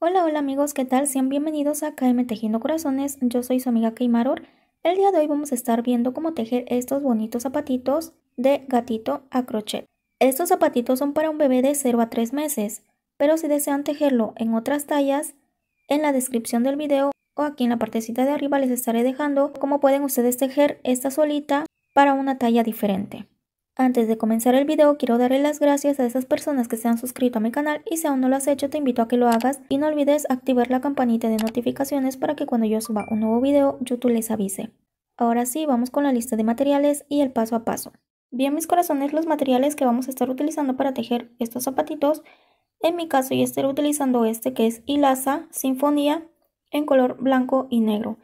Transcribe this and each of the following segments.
Hola, hola amigos, ¿qué tal? Sean bienvenidos a KM Tejiendo Corazones, yo soy su amiga Keimaror. El día de hoy vamos a estar viendo cómo tejer estos bonitos zapatitos de gatito a crochet. Estos zapatitos son para un bebé de 0 a 3 meses, pero si desean tejerlo en otras tallas, en la descripción del video o aquí en la partecita de arriba les estaré dejando cómo pueden ustedes tejer esta solita para una talla diferente. Antes de comenzar el video quiero darle las gracias a esas personas que se han suscrito a mi canal y si aún no lo has hecho te invito a que lo hagas y no olvides activar la campanita de notificaciones para que cuando yo suba un nuevo video YouTube les avise. Ahora sí, vamos con la lista de materiales y el paso a paso. Bien mis corazones, los materiales que vamos a estar utilizando para tejer estos zapatitos, en mi caso yo estaré utilizando este que es hilaza, sinfonía, en color blanco y negro.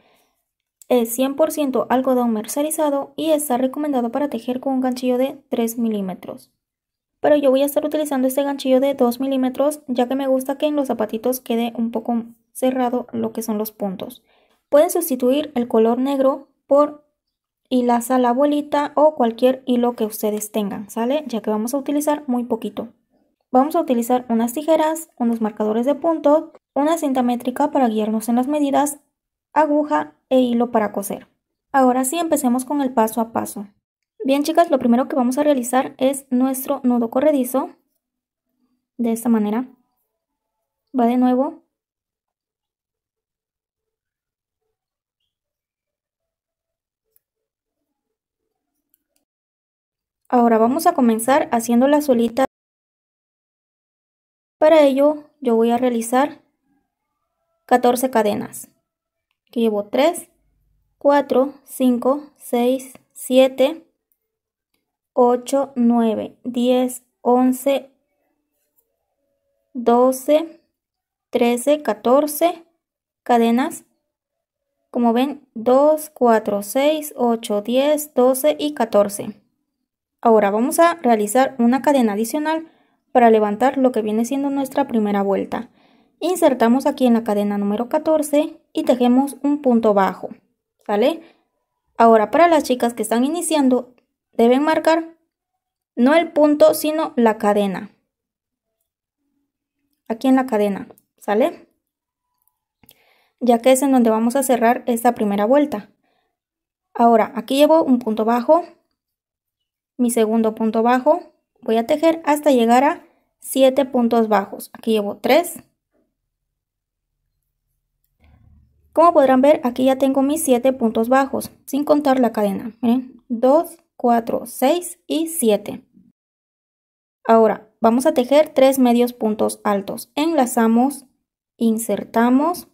Es 100% algodón mercerizado y está recomendado para tejer con un ganchillo de 3 milímetros. Pero yo voy a estar utilizando este ganchillo de 2 milímetros ya que me gusta que en los zapatitos quede un poco cerrado lo que son los puntos. Pueden sustituir el color negro por hilaza la bolita o cualquier hilo que ustedes tengan, ¿sale? Ya que vamos a utilizar muy poquito. Vamos a utilizar unas tijeras, unos marcadores de punto, una cinta métrica para guiarnos en las medidas, aguja e hilo para coser. Ahora sí, empecemos con el paso a paso. Bien chicas, lo primero que vamos a realizar es nuestro nudo corredizo. De esta manera. Va de nuevo. Ahora vamos a comenzar haciendo la solita. Para ello yo voy a realizar 14 cadenas llevo 3, 4, 5, 6, 7, 8, 9, 10, 11, 12, 13, 14 cadenas. Como ven, 2, 4, 6, 8, 10, 12 y 14. Ahora vamos a realizar una cadena adicional para levantar lo que viene siendo nuestra primera vuelta. Insertamos aquí en la cadena número 14 y tejemos un punto bajo, ¿sale? Ahora para las chicas que están iniciando deben marcar no el punto sino la cadena. Aquí en la cadena, ¿sale? Ya que es en donde vamos a cerrar esta primera vuelta. Ahora aquí llevo un punto bajo, mi segundo punto bajo, voy a tejer hasta llegar a 7 puntos bajos. Aquí llevo 3, Como podrán ver, aquí ya tengo mis 7 puntos bajos, sin contar la cadena. Miren, 2, 4, 6 y 7. Ahora, vamos a tejer 3 medios puntos altos. Enlazamos, insertamos,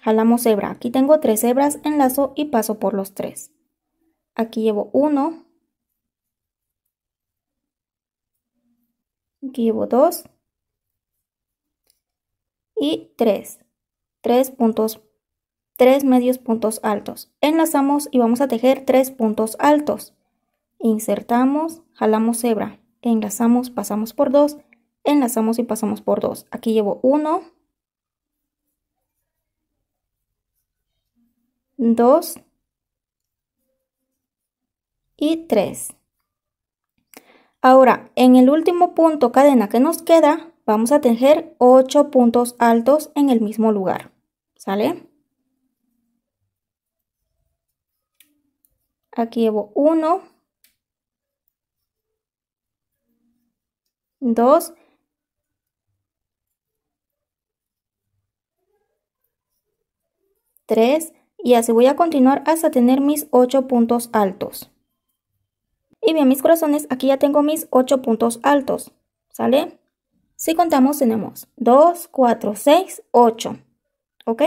jalamos hebra. Aquí tengo 3 hebras, enlazo y paso por los 3. Aquí llevo 1. Aquí llevo 2. Y 3. 3 puntos tres medios puntos altos. Enlazamos y vamos a tejer tres puntos altos. Insertamos, jalamos hebra, enlazamos, pasamos por dos enlazamos y pasamos por dos Aquí llevo uno 2 y 3. Ahora, en el último punto cadena que nos queda, vamos a tejer 8 puntos altos en el mismo lugar. ¿Sale? Aquí llevo 1, 2, 3 y así voy a continuar hasta tener mis 8 puntos altos. Y bien, mis corazones, aquí ya tengo mis 8 puntos altos, ¿sale? Si contamos tenemos 2, 4, 6, 8, ¿ok?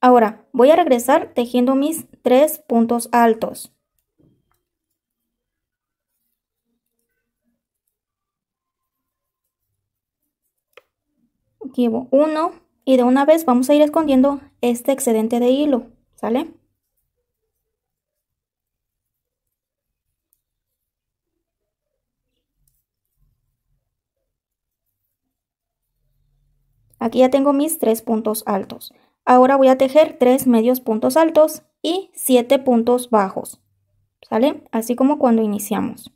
Ahora voy a regresar tejiendo mis tres puntos altos. Llevo uno y de una vez vamos a ir escondiendo este excedente de hilo, ¿sale? Aquí ya tengo mis tres puntos altos. Ahora voy a tejer tres medios puntos altos y siete puntos bajos. ¿Sale? Así como cuando iniciamos.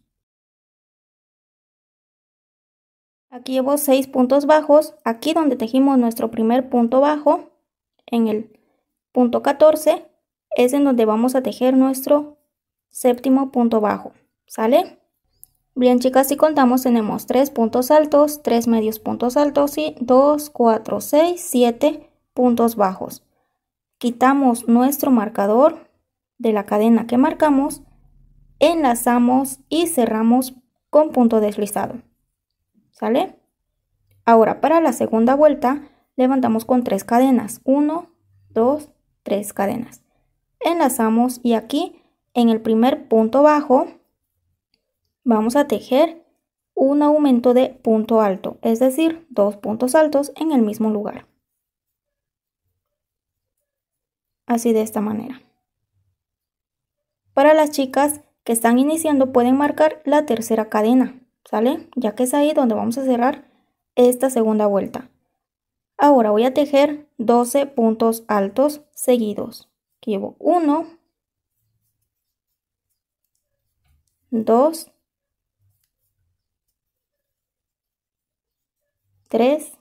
Aquí llevo seis puntos bajos, aquí donde tejimos nuestro primer punto bajo, en el punto 14, es en donde vamos a tejer nuestro séptimo punto bajo, ¿sale? Bien chicas, si contamos tenemos tres puntos altos, tres medios puntos altos y 2, 4, 6, 7 puntos bajos. Quitamos nuestro marcador de la cadena que marcamos, enlazamos y cerramos con punto deslizado. ¿Sale? Ahora para la segunda vuelta levantamos con tres cadenas. 1, 2, tres cadenas. Enlazamos y aquí en el primer punto bajo vamos a tejer un aumento de punto alto, es decir, dos puntos altos en el mismo lugar. así de esta manera. Para las chicas que están iniciando pueden marcar la tercera cadena, ¿sale? Ya que es ahí donde vamos a cerrar esta segunda vuelta. Ahora voy a tejer 12 puntos altos seguidos. Aquí llevo 1, 2, 3,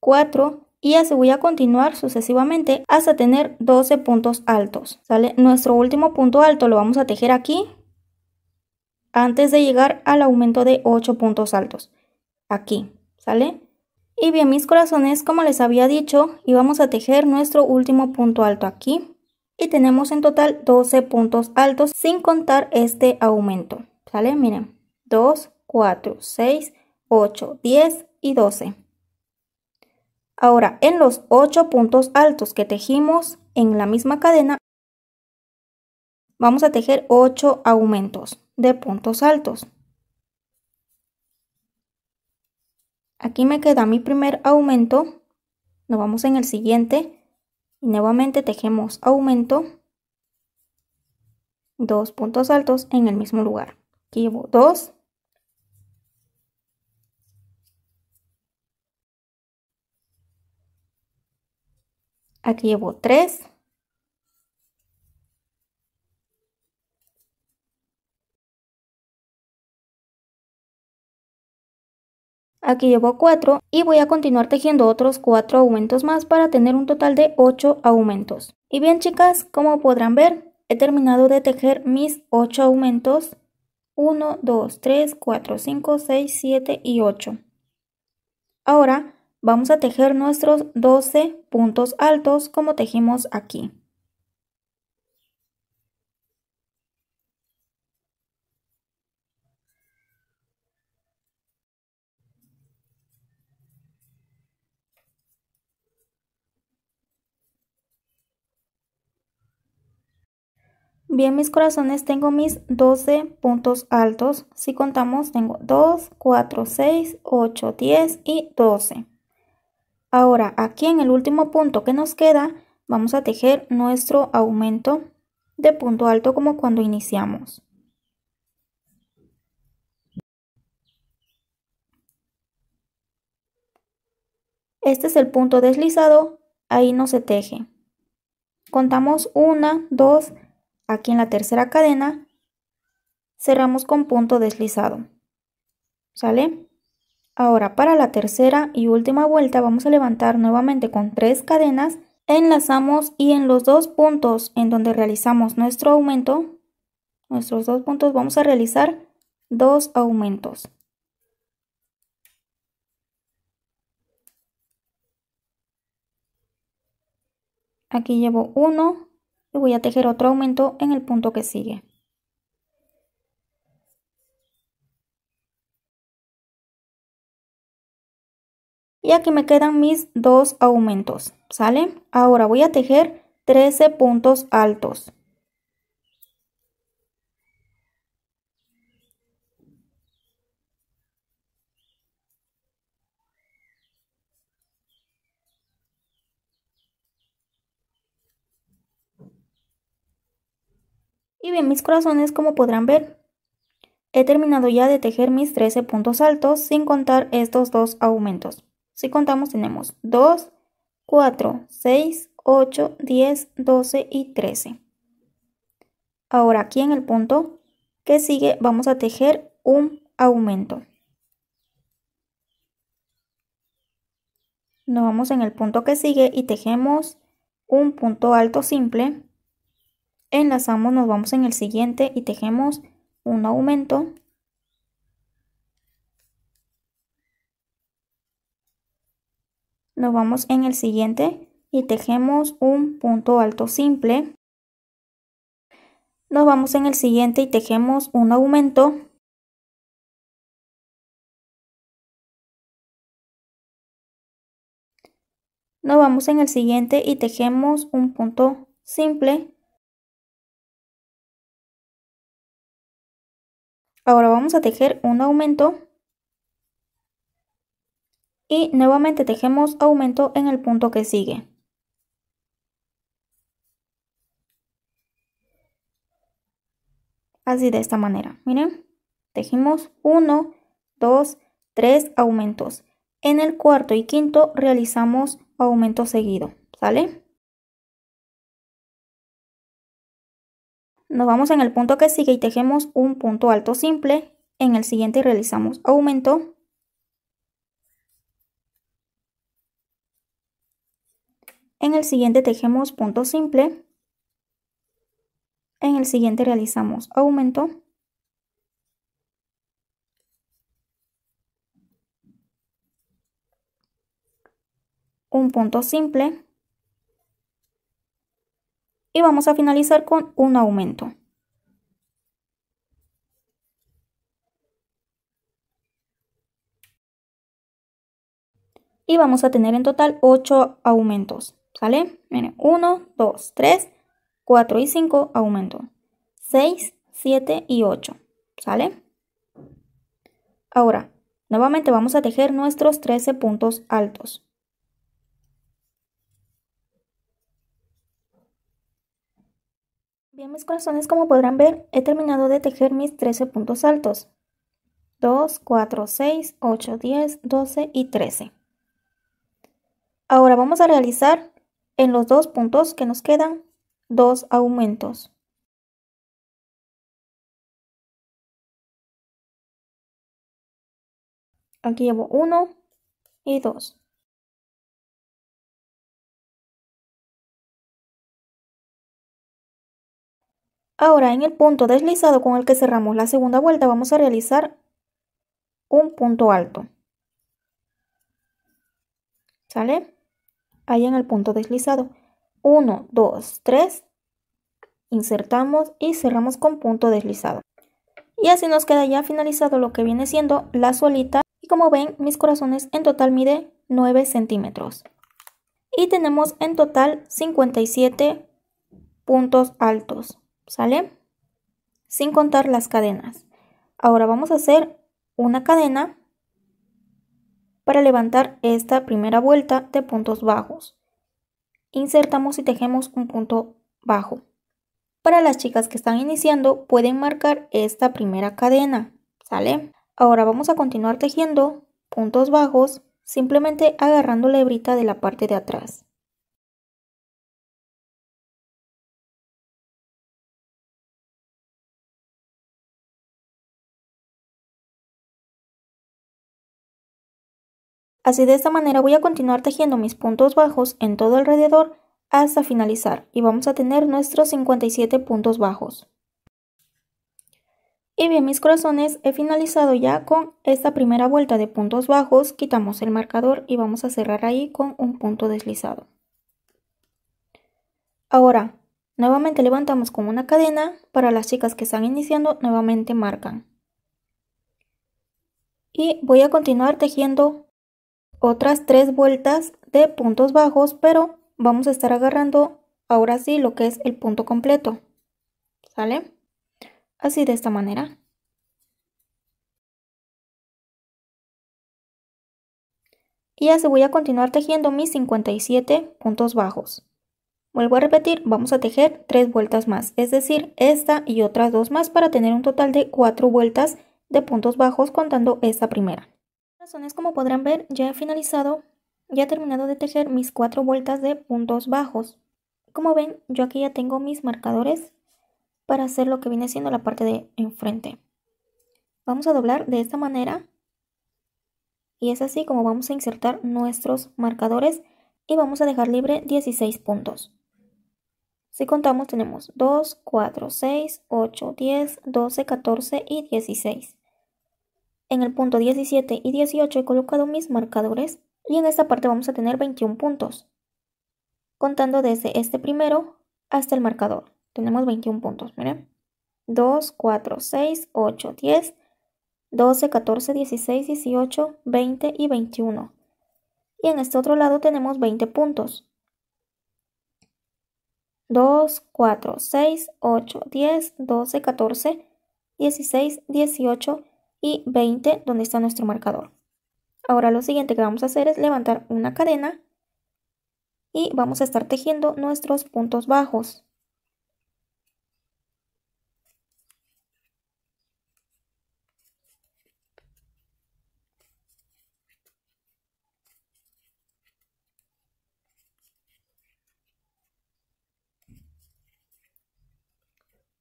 4 y así voy a continuar sucesivamente hasta tener 12 puntos altos. ¿Sale? Nuestro último punto alto lo vamos a tejer aquí antes de llegar al aumento de 8 puntos altos. Aquí, ¿sale? Y bien, mis corazones, como les había dicho, íbamos a tejer nuestro último punto alto aquí. Y tenemos en total 12 puntos altos sin contar este aumento. ¿Sale? Miren, 2, 4, 6, 8, 10 y 12. Ahora, en los ocho puntos altos que tejimos en la misma cadena, vamos a tejer 8 aumentos de puntos altos. Aquí me queda mi primer aumento, nos vamos en el siguiente y nuevamente tejemos aumento, dos puntos altos en el mismo lugar. Aquí llevo 2, Aquí llevo 3. Aquí llevo 4 y voy a continuar tejiendo otros 4 aumentos más para tener un total de 8 aumentos. Y bien chicas, como podrán ver, he terminado de tejer mis 8 aumentos. 1, 2, 3, 4, 5, 6, 7 y 8. Ahora Vamos a tejer nuestros 12 puntos altos como tejimos aquí. Bien, mis corazones, tengo mis 12 puntos altos. Si contamos, tengo 2, 4, 6, 8, 10 y 12. Ahora, aquí en el último punto que nos queda, vamos a tejer nuestro aumento de punto alto como cuando iniciamos. Este es el punto deslizado, ahí no se teje. Contamos una, dos, aquí en la tercera cadena, cerramos con punto deslizado. ¿Sale? Ahora para la tercera y última vuelta vamos a levantar nuevamente con tres cadenas, enlazamos y en los dos puntos en donde realizamos nuestro aumento, nuestros dos puntos vamos a realizar dos aumentos. Aquí llevo uno y voy a tejer otro aumento en el punto que sigue. y aquí me quedan mis dos aumentos, ¿sale? Ahora voy a tejer 13 puntos altos. Y bien, mis corazones, como podrán ver, he terminado ya de tejer mis 13 puntos altos sin contar estos dos aumentos. Si contamos tenemos 2, 4, 6, 8, 10, 12 y 13. Ahora aquí en el punto que sigue vamos a tejer un aumento. Nos vamos en el punto que sigue y tejemos un punto alto simple. Enlazamos, nos vamos en el siguiente y tejemos un aumento. nos vamos en el siguiente y tejemos un punto alto simple. Nos vamos en el siguiente y tejemos un aumento. Nos vamos en el siguiente y tejemos un punto simple. Ahora vamos a tejer un aumento y nuevamente tejemos aumento en el punto que sigue. Así de esta manera, miren, tejimos 1, 2, 3 aumentos. En el cuarto y quinto realizamos aumento seguido, ¿sale? Nos vamos en el punto que sigue y tejemos un punto alto simple. En el siguiente realizamos aumento En el siguiente tejemos punto simple. En el siguiente realizamos aumento. Un punto simple. Y vamos a finalizar con un aumento. Y vamos a tener en total 8 aumentos. ¿Sale? Miren, 1, 2, 3, 4 y 5, aumento. 6, 7 y 8. ¿Sale? Ahora, nuevamente vamos a tejer nuestros 13 puntos altos. Bien, mis corazones, como podrán ver, he terminado de tejer mis 13 puntos altos. 2, 4, 6, 8, 10, 12 y 13. Ahora vamos a realizar en los dos puntos que nos quedan dos aumentos. Aquí llevo uno y dos. Ahora en el punto deslizado con el que cerramos la segunda vuelta vamos a realizar un punto alto. ¿Sale? en el punto deslizado. 1, 2, 3, insertamos y cerramos con punto deslizado. Y así nos queda ya finalizado lo que viene siendo la solita Y como ven, mis corazones en total mide 9 centímetros. Y tenemos en total 57 puntos altos, ¿sale? Sin contar las cadenas. Ahora vamos a hacer una cadena para levantar esta primera vuelta de puntos bajos. Insertamos y tejemos un punto bajo. Para las chicas que están iniciando pueden marcar esta primera cadena, ¿sale? Ahora vamos a continuar tejiendo puntos bajos simplemente agarrando la hebrita de la parte de atrás. Así de esta manera voy a continuar tejiendo mis puntos bajos en todo alrededor hasta finalizar y vamos a tener nuestros 57 puntos bajos. Y bien mis corazones, he finalizado ya con esta primera vuelta de puntos bajos, quitamos el marcador y vamos a cerrar ahí con un punto deslizado. Ahora, nuevamente levantamos con una cadena, para las chicas que están iniciando nuevamente marcan. Y voy a continuar tejiendo otras tres vueltas de puntos bajos, pero vamos a estar agarrando ahora sí lo que es el punto completo. ¿Sale? Así de esta manera. Y así voy a continuar tejiendo mis 57 puntos bajos. Vuelvo a repetir, vamos a tejer tres vueltas más, es decir, esta y otras dos más para tener un total de cuatro vueltas de puntos bajos contando esta primera como podrán ver, ya he finalizado, ya he terminado de tejer mis cuatro vueltas de puntos bajos. Como ven, yo aquí ya tengo mis marcadores para hacer lo que viene siendo la parte de enfrente. Vamos a doblar de esta manera y es así como vamos a insertar nuestros marcadores y vamos a dejar libre 16 puntos. Si contamos tenemos 2, 4, 6, 8, 10, 12, 14 y 16. En el punto 17 y 18 he colocado mis marcadores y en esta parte vamos a tener 21 puntos. Contando desde este primero hasta el marcador. Tenemos 21 puntos, miren. 2, 4, 6, 8, 10, 12, 14, 16, 18, 20 y 21. Y en este otro lado tenemos 20 puntos. 2, 4, 6, 8, 10, 12, 14, 16, 18 y 20 donde está nuestro marcador. Ahora lo siguiente que vamos a hacer es levantar una cadena y vamos a estar tejiendo nuestros puntos bajos.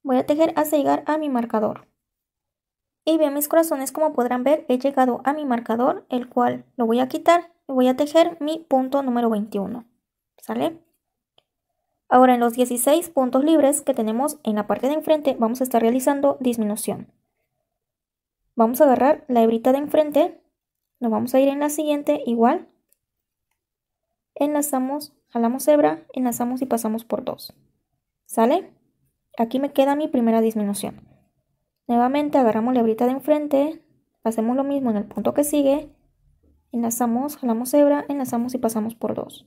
Voy a tejer hasta llegar a mi marcador. Y bien mis corazones, como podrán ver, he llegado a mi marcador, el cual lo voy a quitar y voy a tejer mi punto número 21. ¿Sale? Ahora en los 16 puntos libres que tenemos en la parte de enfrente vamos a estar realizando disminución. Vamos a agarrar la hebrita de enfrente, nos vamos a ir en la siguiente igual. Enlazamos, jalamos hebra, enlazamos y pasamos por 2. ¿Sale? Aquí me queda mi primera disminución. Nuevamente agarramos la hebrita de enfrente, hacemos lo mismo en el punto que sigue, enlazamos, jalamos hebra, enlazamos y pasamos por dos.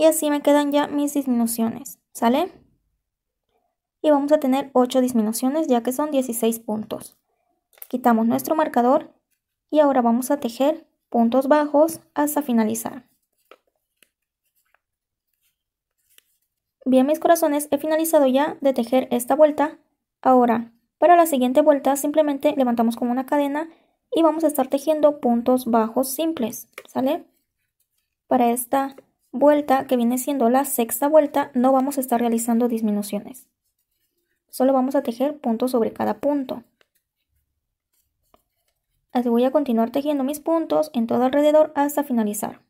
y así me quedan ya mis disminuciones, ¿sale? vamos a tener 8 disminuciones ya que son 16 puntos. Quitamos nuestro marcador y ahora vamos a tejer puntos bajos hasta finalizar. Bien mis corazones, he finalizado ya de tejer esta vuelta. Ahora, para la siguiente vuelta simplemente levantamos como una cadena y vamos a estar tejiendo puntos bajos simples, ¿sale? Para esta vuelta que viene siendo la sexta vuelta no vamos a estar realizando disminuciones. Solo vamos a tejer puntos sobre cada punto. Así voy a continuar tejiendo mis puntos en todo alrededor hasta finalizar.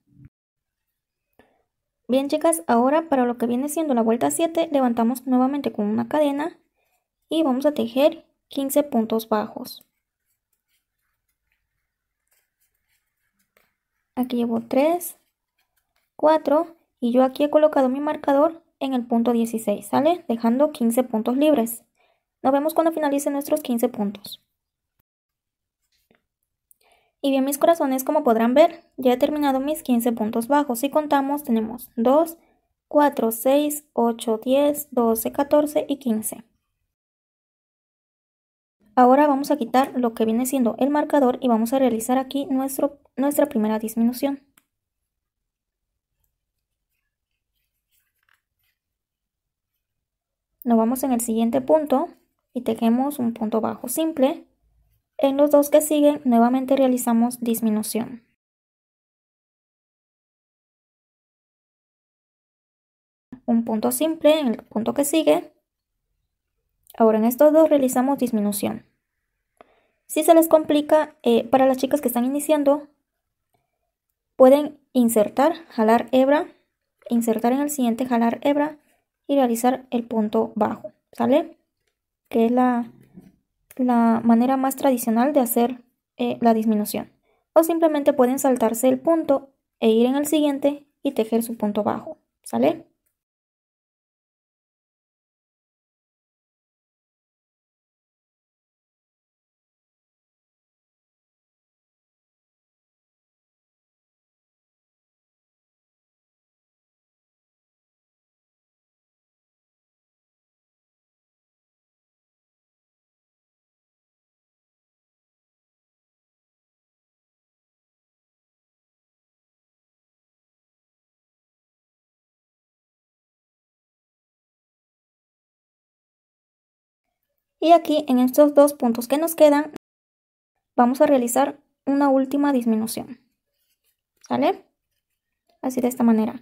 Bien chicas, ahora para lo que viene siendo la vuelta 7 levantamos nuevamente con una cadena y vamos a tejer 15 puntos bajos. Aquí llevo 3, 4 y yo aquí he colocado mi marcador en el punto 16, ¿sale? Dejando 15 puntos libres. Nos vemos cuando finalicen nuestros 15 puntos. Y bien, mis corazones, como podrán ver, ya he terminado mis 15 puntos bajos. Si contamos, tenemos 2, 4, 6, 8, 10, 12, 14 y 15. Ahora vamos a quitar lo que viene siendo el marcador y vamos a realizar aquí nuestro, nuestra primera disminución. Nos vamos en el siguiente punto y tejemos un punto bajo simple. En los dos que siguen nuevamente realizamos disminución. Un punto simple en el punto que sigue. Ahora en estos dos realizamos disminución. Si se les complica, eh, para las chicas que están iniciando, pueden insertar, jalar hebra, insertar en el siguiente, jalar hebra, y realizar el punto bajo, ¿sale? Que es la, manera más tradicional de hacer eh, la disminución. O simplemente pueden saltarse el punto e ir en el siguiente y tejer su punto bajo, ¿sale? Y aquí en estos dos puntos que nos quedan vamos a realizar una última disminución. ¿Sale? Así de esta manera.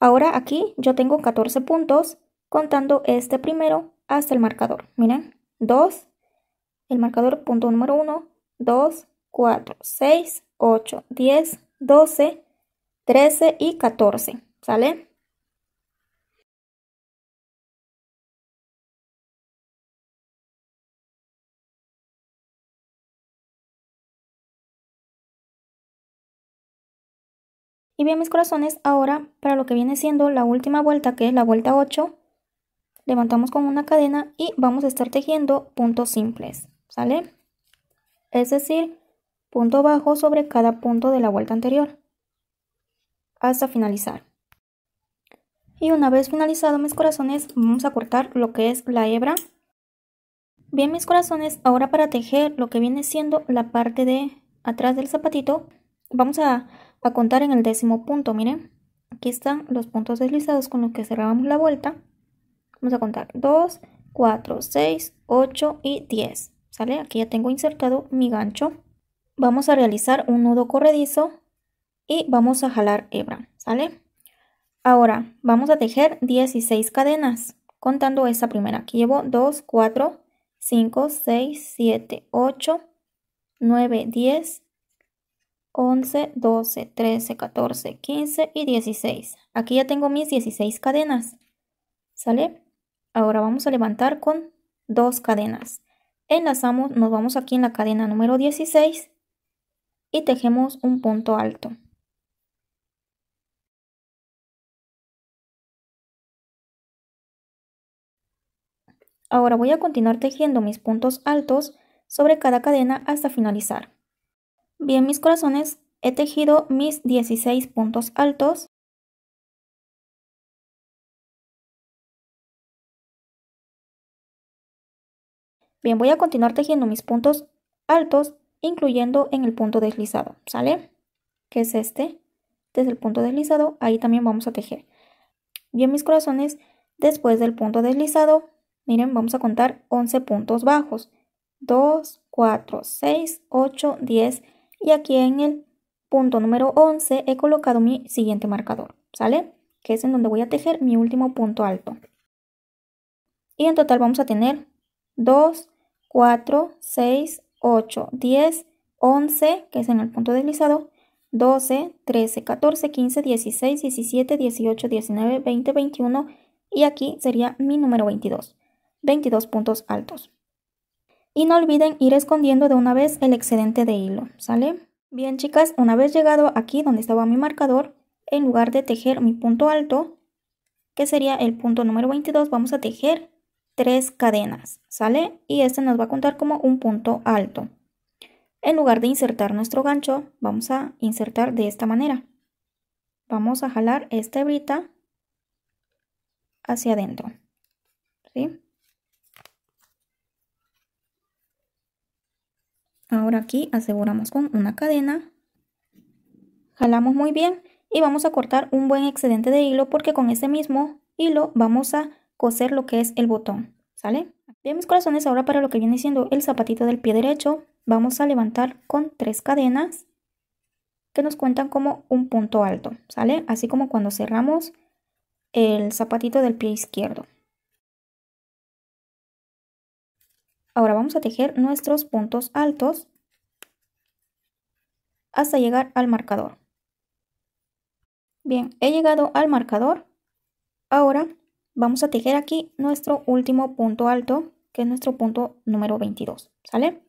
Ahora aquí yo tengo 14 puntos contando este primero hasta el marcador. Miren, 2, el marcador punto número 1, 2, 4, 6, 8, 10, 12, 13 y 14. ¿Sale? Y bien mis corazones, ahora para lo que viene siendo la última vuelta, que es la vuelta 8, levantamos con una cadena y vamos a estar tejiendo puntos simples, ¿sale? Es decir, punto bajo sobre cada punto de la vuelta anterior hasta finalizar. Y una vez finalizado mis corazones, vamos a cortar lo que es la hebra. Bien mis corazones, ahora para tejer lo que viene siendo la parte de atrás del zapatito, vamos a a contar en el décimo punto. Miren, aquí están los puntos deslizados con los que cerramos la vuelta. Vamos a contar 2, 4, 6, 8 y 10. ¿Sale? Aquí ya tengo insertado mi gancho. Vamos a realizar un nudo corredizo y vamos a jalar hebra. ¿Sale? Ahora vamos a tejer 16 cadenas contando esta primera. Aquí llevo 2, 4, 5, 6, 7, 8, 9, 10, 11, 12, 13, 14, 15 y 16. Aquí ya tengo mis 16 cadenas. ¿Sale? Ahora vamos a levantar con dos cadenas. Enlazamos, nos vamos aquí en la cadena número 16 y tejemos un punto alto. Ahora voy a continuar tejiendo mis puntos altos sobre cada cadena hasta finalizar. Bien, mis corazones, he tejido mis 16 puntos altos. Bien, voy a continuar tejiendo mis puntos altos, incluyendo en el punto deslizado, ¿sale? Que es este, desde el punto deslizado, ahí también vamos a tejer. Bien, mis corazones, después del punto deslizado, miren, vamos a contar 11 puntos bajos. 2, 4, 6, 8, 10, y aquí en el punto número 11 he colocado mi siguiente marcador, ¿sale? Que es en donde voy a tejer mi último punto alto. Y en total vamos a tener 2, 4, 6, 8, 10, 11, que es en el punto deslizado, 12, 13, 14, 15, 16, 17, 18, 19, 20, 21 y aquí sería mi número 22. 22 puntos altos. Y no olviden ir escondiendo de una vez el excedente de hilo, ¿sale? Bien chicas, una vez llegado aquí donde estaba mi marcador, en lugar de tejer mi punto alto, que sería el punto número 22, vamos a tejer tres cadenas, ¿sale? Y este nos va a contar como un punto alto. En lugar de insertar nuestro gancho, vamos a insertar de esta manera. Vamos a jalar esta hebrita hacia adentro, ¿sí? Ahora aquí aseguramos con una cadena, jalamos muy bien y vamos a cortar un buen excedente de hilo porque con ese mismo hilo vamos a coser lo que es el botón, ¿sale? Bien, mis corazones, ahora para lo que viene siendo el zapatito del pie derecho, vamos a levantar con tres cadenas que nos cuentan como un punto alto, ¿sale? Así como cuando cerramos el zapatito del pie izquierdo. Ahora vamos a tejer nuestros puntos altos hasta llegar al marcador. Bien, he llegado al marcador. Ahora vamos a tejer aquí nuestro último punto alto, que es nuestro punto número 22, ¿sale?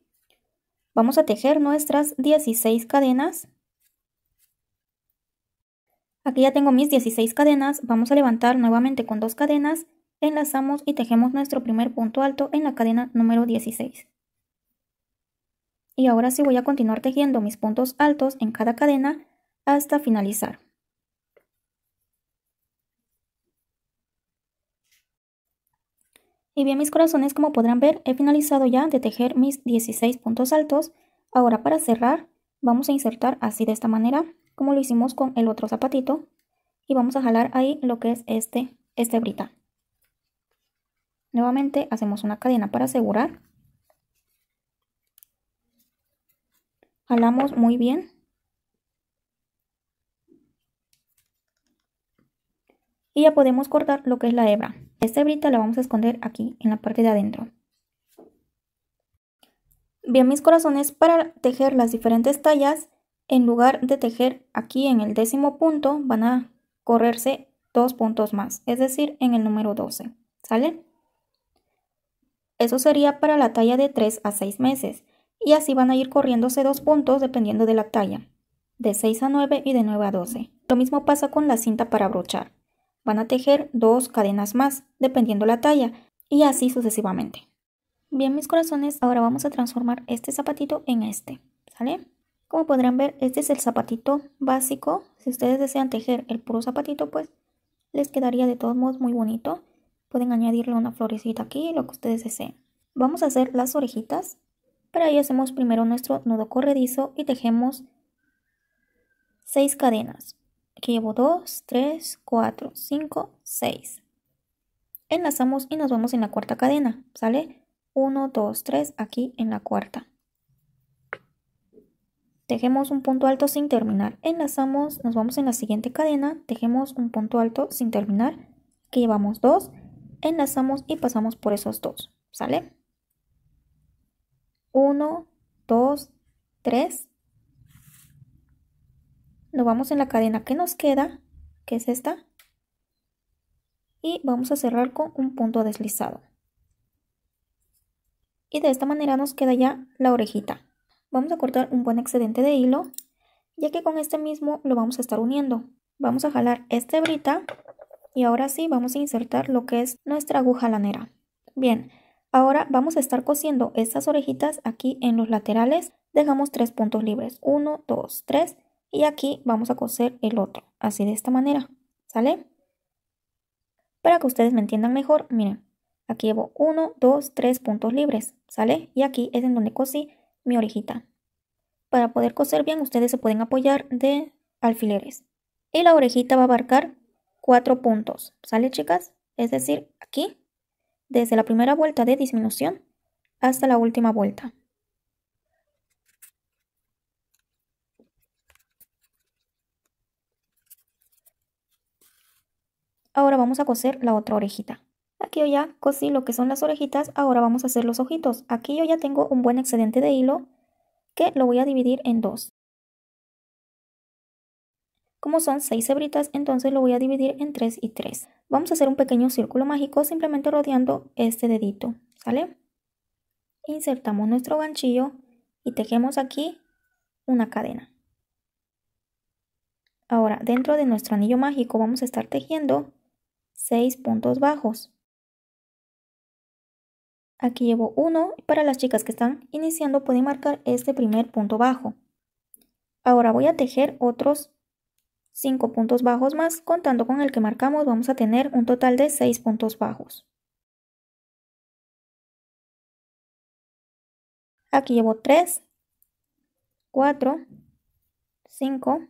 Vamos a tejer nuestras 16 cadenas. Aquí ya tengo mis 16 cadenas, vamos a levantar nuevamente con dos cadenas enlazamos y tejemos nuestro primer punto alto en la cadena número 16. Y ahora sí voy a continuar tejiendo mis puntos altos en cada cadena hasta finalizar. Y bien mis corazones, como podrán ver, he finalizado ya de tejer mis 16 puntos altos. Ahora para cerrar, vamos a insertar así de esta manera, como lo hicimos con el otro zapatito. Y vamos a jalar ahí lo que es este, este brita Nuevamente hacemos una cadena para asegurar. Jalamos muy bien. Y ya podemos cortar lo que es la hebra. Esta hebrita la vamos a esconder aquí en la parte de adentro. Bien, mis corazones, para tejer las diferentes tallas, en lugar de tejer aquí en el décimo punto, van a correrse dos puntos más, es decir, en el número 12. ¿Sale? Eso sería para la talla de 3 a 6 meses, y así van a ir corriéndose dos puntos dependiendo de la talla, de 6 a 9 y de 9 a 12. Lo mismo pasa con la cinta para brochar. Van a tejer dos cadenas más, dependiendo la talla, y así sucesivamente. Bien, mis corazones, ahora vamos a transformar este zapatito en este, ¿sale? Como podrán ver, este es el zapatito básico. Si ustedes desean tejer el puro zapatito, pues les quedaría de todos modos muy bonito. Pueden añadirle una florecita aquí, lo que ustedes deseen. Vamos a hacer las orejitas. Para ello hacemos primero nuestro nudo corredizo y tejemos 6 cadenas. Aquí llevo 2, 3, 4, 5, 6. Enlazamos y nos vamos en la cuarta cadena, ¿sale? 1, 2, 3, aquí en la cuarta. Tejemos un punto alto sin terminar. Enlazamos, nos vamos en la siguiente cadena, tejemos un punto alto sin terminar. Aquí llevamos 2 enlazamos y pasamos por esos dos, ¿sale? 1, 2, 3. Nos vamos en la cadena que nos queda, que es esta. Y vamos a cerrar con un punto deslizado. Y de esta manera nos queda ya la orejita. Vamos a cortar un buen excedente de hilo, ya que con este mismo lo vamos a estar uniendo. Vamos a jalar esta hebrita y ahora sí vamos a insertar lo que es nuestra aguja lanera. Bien, ahora vamos a estar cosiendo estas orejitas aquí en los laterales. Dejamos tres puntos libres, 1, dos tres y aquí vamos a coser el otro, así de esta manera, ¿sale? Para que ustedes me entiendan mejor, miren, aquí llevo uno dos tres puntos libres, ¿sale? Y aquí es en donde cosí mi orejita. Para poder coser bien, ustedes se pueden apoyar de alfileres. Y la orejita va a abarcar cuatro puntos. ¿Sale, chicas? Es decir, aquí, desde la primera vuelta de disminución hasta la última vuelta. Ahora vamos a coser la otra orejita. Aquí yo ya cosí lo que son las orejitas, ahora vamos a hacer los ojitos. Aquí yo ya tengo un buen excedente de hilo que lo voy a dividir en dos. Como son seis cebritas, entonces lo voy a dividir en 3 y 3. Vamos a hacer un pequeño círculo mágico simplemente rodeando este dedito, ¿sale? Insertamos nuestro ganchillo y tejemos aquí una cadena. Ahora, dentro de nuestro anillo mágico vamos a estar tejiendo 6 puntos bajos. Aquí llevo uno y para las chicas que están iniciando pueden marcar este primer punto bajo. Ahora voy a tejer otros 5 puntos bajos más, contando con el que marcamos vamos a tener un total de 6 puntos bajos. Aquí llevo 3, 4, 5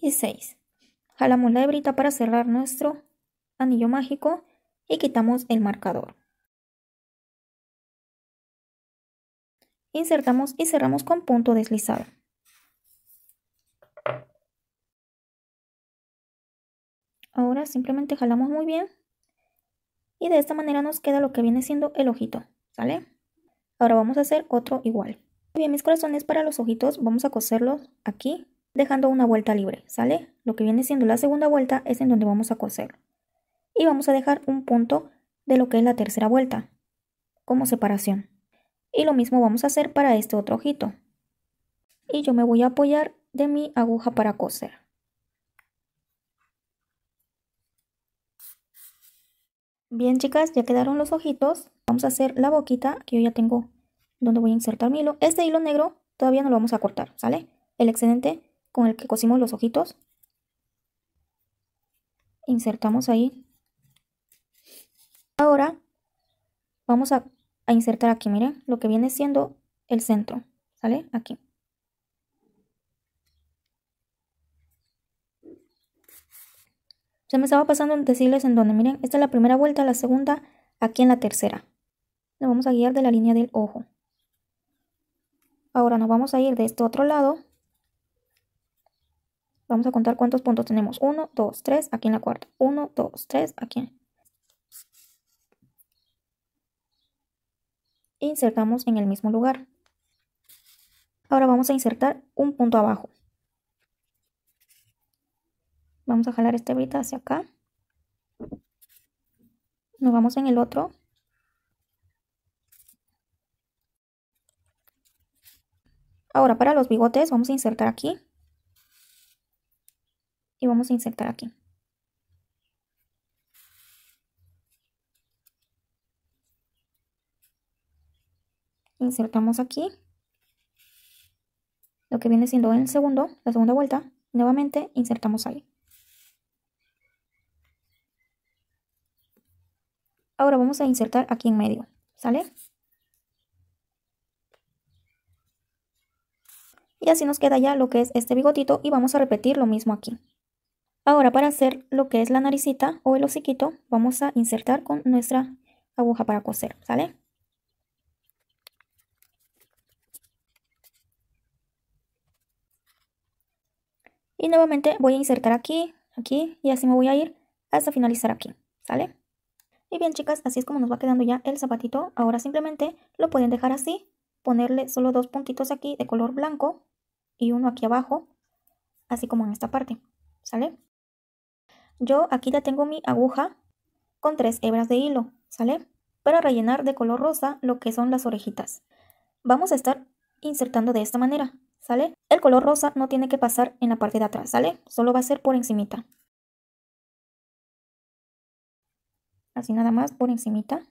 y 6. Jalamos la hebrita para cerrar nuestro anillo mágico y quitamos el marcador. Insertamos y cerramos con punto deslizado. Ahora simplemente jalamos muy bien. Y de esta manera nos queda lo que viene siendo el ojito, ¿sale? Ahora vamos a hacer otro igual. Muy bien, mis corazones para los ojitos vamos a coserlos aquí, dejando una vuelta libre, ¿sale? Lo que viene siendo la segunda vuelta es en donde vamos a coser. Y vamos a dejar un punto de lo que es la tercera vuelta, como separación. Y lo mismo vamos a hacer para este otro ojito. Y yo me voy a apoyar de mi aguja para coser. Bien chicas, ya quedaron los ojitos. Vamos a hacer la boquita, que yo ya tengo donde voy a insertar mi hilo. Este hilo negro todavía no lo vamos a cortar, ¿sale? El excedente con el que cosimos los ojitos. Insertamos ahí. Ahora vamos a, insertar aquí, miren, lo que viene siendo el centro, ¿sale? Aquí. Se me estaba pasando decirles en donde, miren, esta es la primera vuelta, la segunda, aquí en la tercera. Nos vamos a guiar de la línea del ojo. Ahora nos vamos a ir de este otro lado. Vamos a contar cuántos puntos tenemos. 1, dos, tres, aquí en la cuarta. 1, dos, tres, aquí. Insertamos en el mismo lugar. Ahora vamos a insertar un punto abajo. Vamos a jalar este brita hacia acá. Nos vamos en el otro. Ahora para los bigotes vamos a insertar aquí. Y vamos a insertar aquí. Insertamos aquí lo que viene siendo el segundo, la segunda vuelta, nuevamente insertamos ahí. Ahora vamos a insertar aquí en medio, ¿sale? Y así nos queda ya lo que es este bigotito y vamos a repetir lo mismo aquí. Ahora para hacer lo que es la naricita o el hociquito, vamos a insertar con nuestra aguja para coser, ¿sale? Y nuevamente voy a insertar aquí, aquí y así me voy a ir hasta finalizar aquí, ¿sale? Y bien chicas, así es como nos va quedando ya el zapatito. Ahora simplemente lo pueden dejar así, ponerle solo dos puntitos aquí de color blanco y uno aquí abajo, así como en esta parte, ¿sale? Yo aquí ya tengo mi aguja con tres hebras de hilo, ¿sale? Para rellenar de color rosa lo que son las orejitas. Vamos a estar insertando de esta manera, ¿sale? El color rosa no tiene que pasar en la parte de atrás, ¿sale? Solo va a ser por encimita. así nada más por encimita.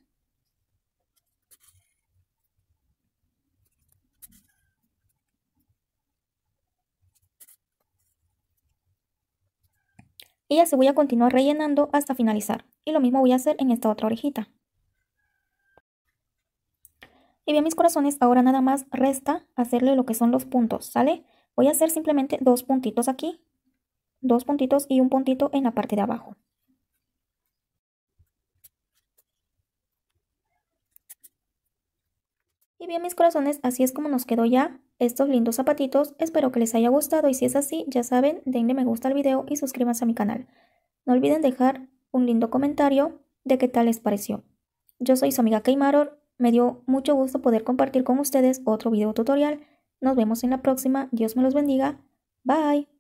Y así voy a continuar rellenando hasta finalizar. Y lo mismo voy a hacer en esta otra orejita. Y bien mis corazones, ahora nada más resta hacerle lo que son los puntos, ¿sale? Voy a hacer simplemente dos puntitos aquí, dos puntitos y un puntito en la parte de abajo. bien mis corazones, así es como nos quedó ya estos lindos zapatitos. Espero que les haya gustado y si es así, ya saben, denle me gusta al video y suscríbanse a mi canal. No olviden dejar un lindo comentario de qué tal les pareció. Yo soy su amiga Keymaror me dio mucho gusto poder compartir con ustedes otro video tutorial. Nos vemos en la próxima, Dios me los bendiga, bye.